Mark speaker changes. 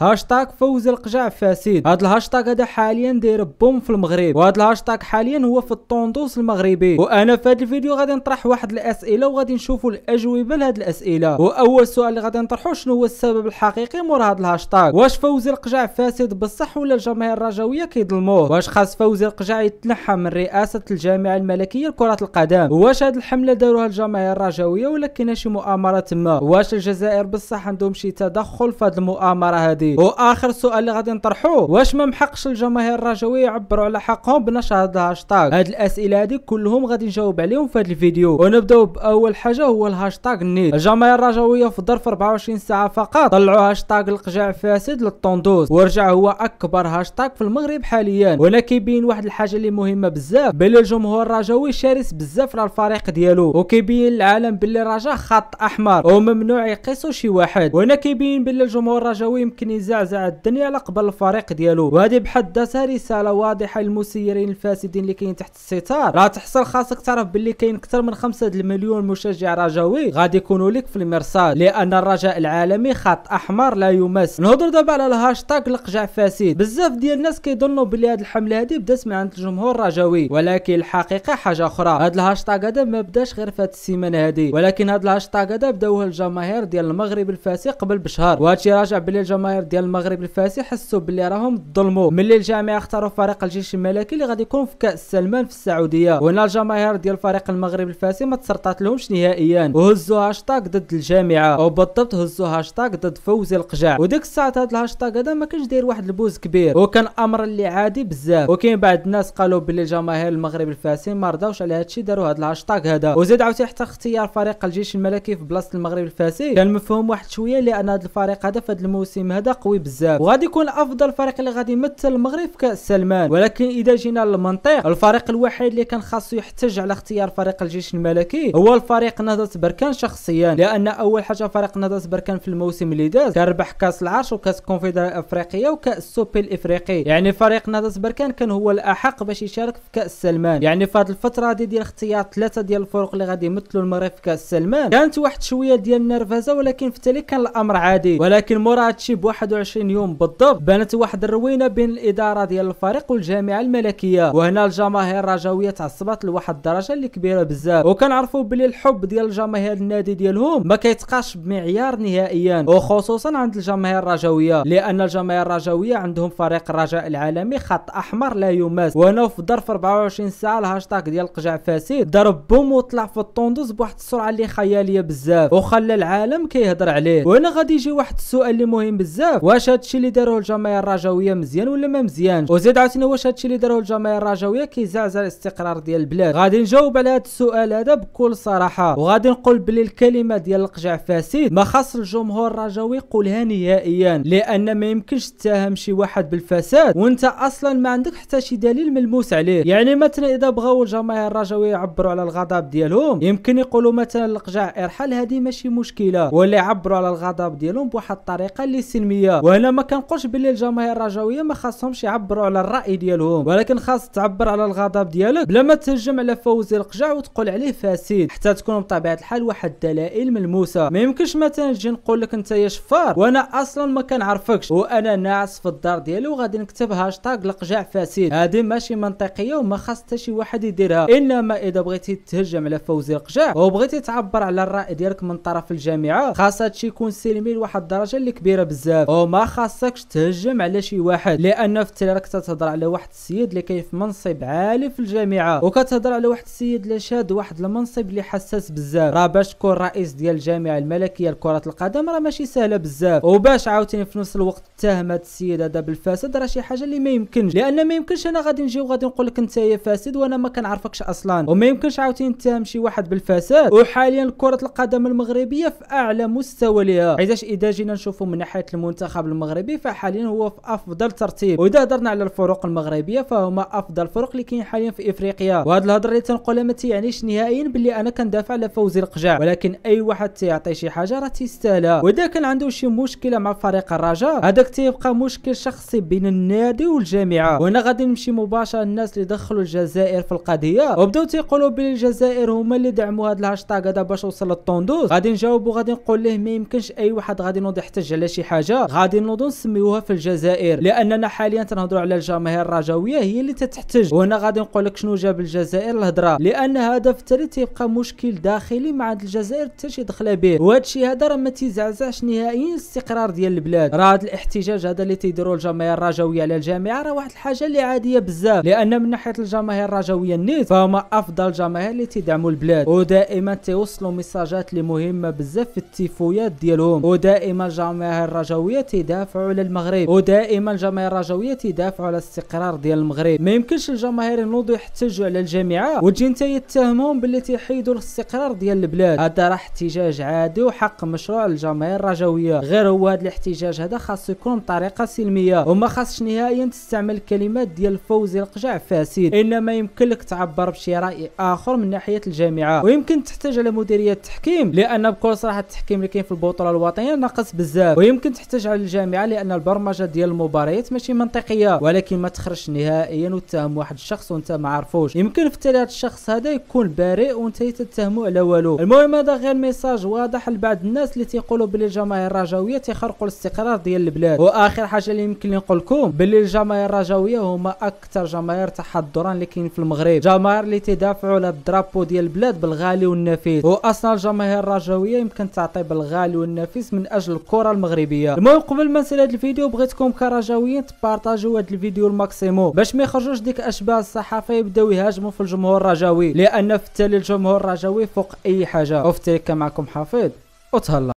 Speaker 1: هاشتاغ فوز القجع فاسد هذا الهاشتاغ هذا حاليا داير بوم في المغرب وهذا الهاشتاغ حاليا هو في الطوندوس المغربي وانا في هذا الفيديو غادي نطرح واحد الاسئله وغادي نشوفوا الاجوبه لهاد الاسئله واول سؤال اللي غادي نطرحو شنو هو السبب الحقيقي مور هذا الهاشتاغ واش فوز القجع فاسد بصح ولا الجماهير الرجويه كيظلموه واش خاص فوز القجع يتنحى من رئاسه الجامعه الملكيه لكره القدم واش هاد الحمله داروها الجماهير الرجويه ولا كاينه شي مؤامره تما واش الجزائر بصح عندهم شي تدخل في هذه المؤامره هذه الجديد واخر سؤال اللي غادي نطرحوه واش ما محقش الجماهير الرجويه يعبروا على حقهم بنشر هذا الهاشتاج هاد الاسئله هادي كلهم غادي نجاوب عليهم في هذا الفيديو ونبداو باول حاجه هو الهاشتاج النيت الجماهير الرجويه في ظرف 24 ساعه فقط طلعوا هاشتاج القجاع فاسد للطندوس ورجع هو اكبر هاشتاج في المغرب حاليا وهنا كيبين واحد الحاجه اللي مهمه بزاف بلي الجمهور الرجوي شرس بزاف على الفريق ديالو وكيبين العالم بلي الرجاء خط احمر وممنوع يقيسو شي واحد وهنا كيبين بلي الجمهور الرجوي يمكن يعني زعزع الدنيا قبل الفريق ديالو وهذه بحد ذاتها رساله واضحه للمسيرين الفاسدين اللي كاين تحت الستار راه تحصل خاصك تعرف باللي كاين اكثر من 5 المليون مشجع رجاوي غادي يكونوا لك في المرصاد لان الرجاء العالمي خط احمر لا يمس نهضر دابا على الهاشتاغ القجع فاسد بزاف ديال الناس كيظنوا بلي هذه الحمله هذه بدات من عند الجمهور الرجاوي ولكن الحقيقه حاجه اخرى هذا الهاشتاغ هذا ما بداش غير في هذه السيمانه هذه ولكن هذا الهاشتاغ هذا بداوه الجماهير ديال المغرب الفاسي قبل بشهر وهادشي راجع باللي الجماهير ديال المغرب الفاسي حسوا باللي راهم ظلموا ملي الجامعه اختاروا فريق الجيش الملكي اللي غادي يكون في كاس سلمان في السعوديه وهنا الجماهير ديال فريق المغرب الفاسي ما تسرطات لهمش نهائيا وهزوا هاشتاغ ضد الجامعه وبالضبط هزوا هاشتاغ ضد فوزي القجاع وديك الساعه هذا الهاشتاغ هذا ما كانش داير واحد البوز كبير وكان امر اللي عادي بزاف وكاين بعض الناس قالوا باللي جماهير المغرب الفاسي ما رضاوش على هادشي داروا هاد الهاشتاغ هذا وزيد عاوتاني حتى اختيار فريق الجيش الملكي في بلاصه المغرب الفاسي كان مفهوم واحد شويه لان هذا الفريق هذا في هذا الموسم هذا قوي بزاف وغادي يكون افضل فريق اللي غادي يمثل المغرب في كاس سلمان ولكن اذا جينا للمنطق الفريق الوحيد اللي كان خاصو يحتج على اختيار فريق الجيش الملكي هو الفريق نهضه بركان شخصيا لان اول حاجه فريق نهضه بركان في الموسم اللي داز كربح كاس العرش وكاس الكونفدرال الافريقيه وكاس السوبي الافريقي يعني فريق نهضه بركان كان هو الاحق باش يشارك في كاس سلمان يعني في هذه الفتره دي ديال اختيار ثلاثه ديال الفرق اللي غادي يمثلوا المغرب في كاس سلمان كانت واحد شويه ديال النرفزه ولكن في التالي كان الامر عادي ولكن مورا هادشي بواحد 21 يوم بالضبط بانت واحد الروينه بين الاداره ديال الفريق والجامعه الملكيه وهنا الجماهير الرجاويه تعصبت لواحد الدرجه اللي كبيره بزاف وكنعرفوا بلي الحب ديال الجماهير النادي ديالهم ما كيتقاش بمعيار نهائيا وخصوصا عند الجماهير الرجاويه لان الجماهير الرجاويه عندهم فريق الرجاء العالمي خط احمر لا يماس وهنا في ظرف 24 ساعه الهاشتاغ ديال القجع فاسد ضرب بوم وطلع في الطوندوز بواحد السرعه اللي خياليه بزاف وخلى العالم كيهضر عليه وهنا غادي يجي واحد السؤال اللي مهم بزاف بزاف واش هادشي اللي داروه الجمعيه الرجويه مزيان ولا ما مزيانش وزيد عاوتاني واش هادشي اللي داروه الجمعيه الرجويه كيزعزع الاستقرار ديال البلاد غادي نجاوب على هاد السؤال هذا بكل صراحه وغادي نقول بلي الكلمه ديال القجع فاسد ما خاص الجمهور الرجوي يقولها نهائيا لان ما يمكنش تتهم شي واحد بالفساد وانت اصلا ما عندك حتى شي دليل ملموس عليه يعني مثلا اذا بغاو الجماهير الرجويه يعبروا على الغضب ديالهم يمكن يقولوا مثلا القجع ارحل هذه ماشي مشكله ولا يعبروا على الغضب ديالهم بواحد الطريقه اللي سلميه الرجويه وهنا ما كنقولش باللي الجماهير الرجويه ما خاصهمش يعبروا على الراي ديالهم ولكن خاص تعبر على الغضب ديالك بلا ما تهجم على فوزي القجع وتقول عليه فاسد حتى تكون بطبيعه الحال واحد الدلائل ملموسه ما يمكنش مثلا تجي نقول لك انت يا شفار وانا اصلا ما كنعرفكش وانا ناعس في الدار ديالي وغادي نكتب هاشتاغ القجع فاسد هذه ماشي منطقيه وما خاص حتى شي واحد يديرها انما اذا بغيتي تهجم على فوزي القجع وبغيتي تعبر على الراي ديالك من طرف الجامعه خاص هادشي يكون سلمي لواحد الدرجه اللي كبيره بزاف وما خاصكش تهجم على شي واحد لان في التريلر كتهضر على واحد السيد اللي كاين في منصب عالي في الجامعه وكتهضر على واحد السيد اللي شاد واحد المنصب اللي حساس بزاف راه باش تكون رئيس ديال الجامعه الملكيه لكره القدم راه ماشي سهله بزاف وباش عاوتاني في نفس الوقت تهم هذا السيد هذا بالفساد راه شي حاجه اللي ما يمكنش لان ما يمكنش انا غادي نجي وغادي نقول لك انت يا فاسد وانا ما كنعرفكش اصلا وما يمكنش عاوتاني نتهم شي واحد بالفساد وحاليا كره القدم المغربيه في اعلى مستوى ليها حيتاش اذا جينا نشوفوا من ناحيه المنتج المنتخب المغربي فحاليا هو في افضل ترتيب واذا هضرنا على الفرق المغربيه فهما افضل فرق اللي كاين حاليا في افريقيا وهذا الهضره اللي تنقولها ما تيعنيش نهائيا باللي انا كندافع على فوزي القجاع ولكن اي واحد تيعطي شي حاجه راه تيستاهلها واذا كان عنده شي مشكله مع فريق الرجاء هذاك تيبقى مشكل شخصي بين النادي والجامعه وهنا غادي نمشي مباشره الناس اللي دخلوا الجزائر في القضيه وبداو تيقولوا بلي الجزائر هما اللي دعموا هذا الهاشتاغ هذا باش وصل للطوندوز غادي نجاوب وغادي نقول ليه ما يمكنش اي واحد غادي نوض يحتج على شي حاجه غادي نوضو نسميوها في الجزائر لاننا حاليا تنهضروا على الجماهير الرجاويه هي اللي تتحتج وهنا غادي نقول لك شنو جاب الجزائر الهضره لان هذا في التالي تيبقى مشكل داخلي مع الجزائر حتى شي دخله به وهذا الشيء هذا راه ما تيزعزعش نهائيا الاستقرار ديال البلاد راه هذا الاحتجاج هذا اللي تيديروا الجماهير الرجاويه على الجامعه راه واحد الحاجه اللي عاديه بزاف لان من ناحيه الجماهير الرجاويه النيت فهما افضل جماهير اللي تدعموا البلاد ودائما تيوصلوا ميساجات اللي مهمه بزاف في التيفويات ديالهم ودائما الجماهير الرجاويه الرجوية على للمغرب ودائما الجماهير الرجوية تدافعوا على الاستقرار ديال المغرب ما يمكنش الجماهير النوض يحتجوا على الجامعة وتجي انت يتهمهم باللي تيحيدوا الاستقرار ديال البلاد هذا راه احتجاج عادي وحق مشروع الجماهير الرجوية غير هو هذا الاحتجاج هذا خاص يكون بطريقة سلمية وما خاصش نهائيا تستعمل الكلمات ديال فوزي القجع فاسد انما يمكن لك تعبر بشي راي اخر من ناحيه الجامعه ويمكن تحتاج على مديريه التحكيم لان بكل صراحه التحكيم اللي كاين في البطوله الوطنيه ناقص بزاف ويمكن تحتاج على للجامعه لان البرمجه ديال المباريات ماشي منطقيه ولكن ما تخرجش نهائيا وتهم واحد الشخص وانت ما عارفوش يمكن في هذا الشخص هذا يكون بريء وانت تتهمو على والو المهم هذا غير ميساج واضح لبعض الناس اللي تيقولوا بلي الجماهير الرجاويه تيخرقوا الاستقرار ديال البلاد واخر حاجه اللي يمكن نقول لكم بلي الجماهير الرجاويه هما اكثر جماهير تحضرا اللي كاين في المغرب جماهير اللي تدافعوا على الدرابو ديال البلاد بالغالي والنفيس واصلا الجماهير الرجاويه يمكن تعطي بالغالي والنفيس من اجل الكره المغربيه المهم قبل ما نسال هذا الفيديو بغيتكم كرجاويين تبارطاجيو هذا الفيديو الماكسيموم باش ما يخرجوش ديك اشباه الصحافه يبداو يهاجموا في الجمهور الرجاوي لان في التالي الجمهور الرجاوي فوق اي حاجه وفي التالي كان معكم حفيظ وتهلا